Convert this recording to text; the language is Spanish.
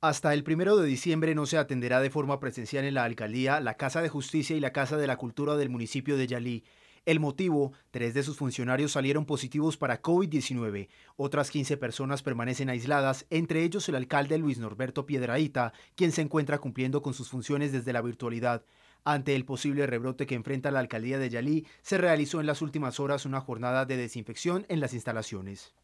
Hasta el primero de diciembre no se atenderá de forma presencial en la alcaldía la Casa de Justicia y la Casa de la Cultura del municipio de Yalí. El motivo, tres de sus funcionarios salieron positivos para COVID-19. Otras 15 personas permanecen aisladas, entre ellos el alcalde Luis Norberto Piedraíta, quien se encuentra cumpliendo con sus funciones desde la virtualidad. Ante el posible rebrote que enfrenta la alcaldía de Yalí, se realizó en las últimas horas una jornada de desinfección en las instalaciones.